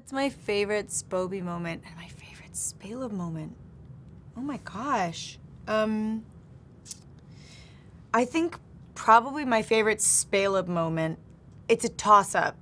That's my favorite Spoby moment and my favorite Spaleb moment. Oh my gosh. Um, I think probably my favorite Spaleb moment, it's a toss up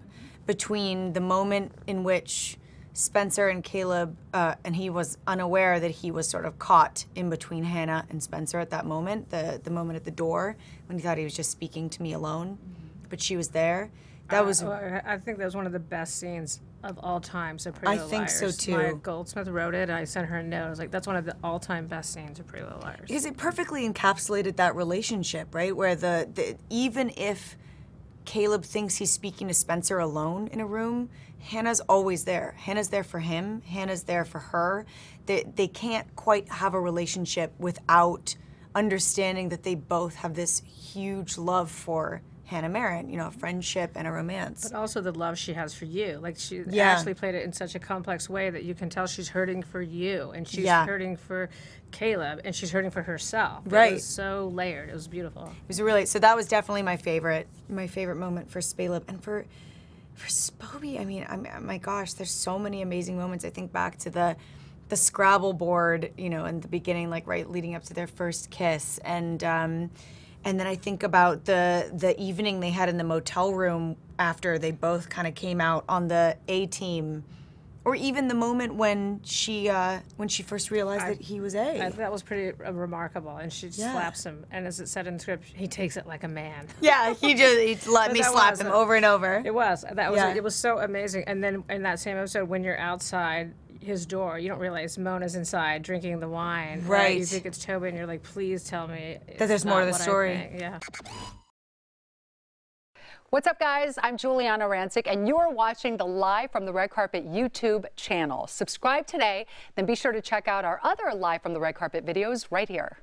between the moment in which Spencer and Caleb, uh, and he was unaware that he was sort of caught in between Hannah and Spencer at that moment, the, the moment at the door when he thought he was just speaking to me alone, mm -hmm. but she was there. That was. Oh, I, I think that was one of the best scenes of all time. So Pretty I think so, too. Maya Goldsmith wrote it, and I sent her a note. I was like, "That's one of the all-time best scenes of Pretty Little Liars." Because it perfectly encapsulated that relationship, right? Where the, the even if Caleb thinks he's speaking to Spencer alone in a room, Hannah's always there. Hannah's there for him. Hannah's there for her. They they can't quite have a relationship without understanding that they both have this huge love for Hannah Marin, you know, a friendship and a romance. But also the love she has for you. Like she yeah. Ashley played it in such a complex way that you can tell she's hurting for you and she's yeah. hurting for Caleb and she's hurting for herself. Right. It was so layered. It was beautiful. It was really so that was definitely my favorite my favorite moment for Spaleb and for for Spoby. I mean, I'm, my gosh, there's so many amazing moments. I think back to the the Scrabble board, you know, in the beginning, like right leading up to their first kiss, and um, and then I think about the the evening they had in the motel room after they both kind of came out on the A team, or even the moment when she uh, when she first realized I, that he was A. I, that was pretty uh, remarkable, and she yeah. slaps him. And as it said in script, he takes it like a man. Yeah, he just he let me slap him over and over. It was that was yeah. it was so amazing. And then in that same episode, when you're outside his door. You don't realize Mona's inside drinking the wine. Right. right? You think it's Tobin. You're like, please tell me that there's more to the story. Yeah. What's up, guys? I'm Juliana Rancic, and you're watching the Live from the Red Carpet YouTube channel. Subscribe today, then be sure to check out our other Live from the Red Carpet videos right here.